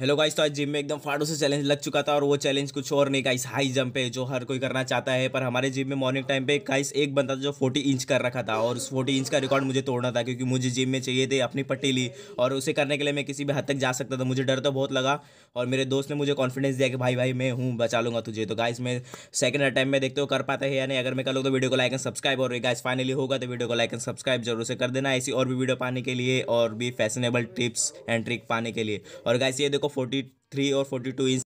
hello guys तो आज gym में एकदम फाड़ों से चैलेंज लग चुका था और वो चैलेंज कुछ और नहीं गाइस हाई जंप है जो हर कोई करना चाहता है पर हमारे जिम में मॉर्निंग टाइम पे गाइस एक बंदा था जो 40 इंच कर रखा था और उस 40 इंच का रिकॉर्ड मुझे तोड़ना था क्योंकि मुझे जिम में चाहिए थे अपनी पटेली और उसे करने के लिए मैं किसी भी हद तक जा सकता था मुझे डर तो बहुत लगा और मेरे दोस्त ने मुझे कॉन्फिडेंस दिया कि भाई भाई मैं हूँ बचा लूँगा तुझे तो गाइस मैं सेकंड अटैम्प में देखते हो कर पाता है या नहीं अगर मैं कर लूँ तो वीडियो को लाइक एंड सब्सक्राइब और गाइस फाइनली होगा तो वीडियो को लाइक एंड सब्सक्राइब जरूर से कर देना ऐसी और भी वीडियो पाने के लिए और भी फैशनेबल टिप्स एंड ट्रिक पाने के लिए और गाइस ये देखो 43 or 42 inch